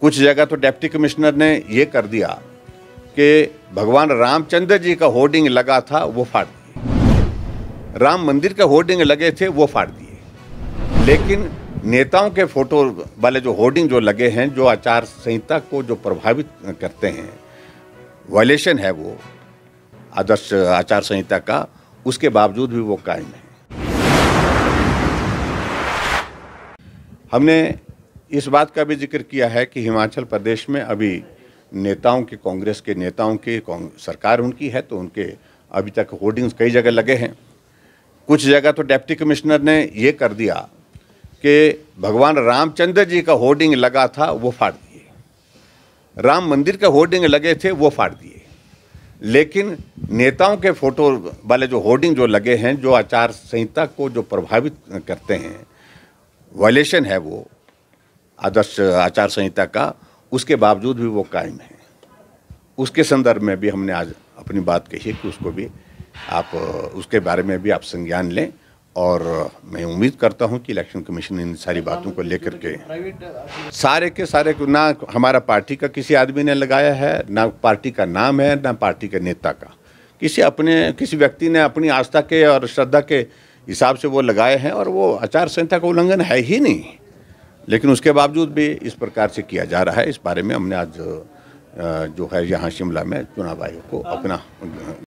कुछ जगह तो डेप्टी कमिश्नर ने ये कर दिया कि भगवान रामचंद्र जी का होर्डिंग लगा था वो फाड़ दिए राम मंदिर के होर्डिंग लगे थे वो फाड़ दिए लेकिन नेताओं के फोटो वाले जो होर्डिंग जो लगे हैं जो आचार संहिता को जो प्रभावित करते हैं वायलेशन है वो आदर्श आचार संहिता का उसके बावजूद भी वो कायम है हमने इस बात का भी जिक्र किया है कि हिमाचल प्रदेश में अभी नेताओं के कांग्रेस के नेताओं के सरकार उनकी है तो उनके अभी तक होर्डिंग्स कई जगह लगे हैं कुछ जगह तो डेप्टी कमिश्नर ने ये कर दिया कि भगवान रामचंद्र जी का होर्डिंग लगा था वो फाड़ दिए राम मंदिर के होर्डिंग लगे थे वो फाड़ दिए लेकिन नेताओं के फोटो वाले जो होर्डिंग जो लगे हैं जो आचार संहिता को जो प्रभावित करते हैं वायलेशन है वो आदर्श आचार संहिता का उसके बावजूद भी वो कायम है उसके संदर्भ में भी हमने आज अपनी बात कही है कि उसको भी आप उसके बारे में भी आप संज्ञान लें और मैं उम्मीद करता हूं कि इलेक्शन कमीशन इन सारी बातों को लेकर के सारे के सारे ना हमारा पार्टी का किसी आदमी ने लगाया है ना पार्टी का नाम है ना पार्टी के नेता का किसी अपने किसी व्यक्ति ने अपनी आस्था के और श्रद्धा के हिसाब से वो लगाए हैं और वो आचार संहिता का उल्लंघन है ही नहीं लेकिन उसके बावजूद भी इस प्रकार से किया जा रहा है इस बारे में हमने आज जो है यहाँ शिमला में चुनाव आयोग को अपना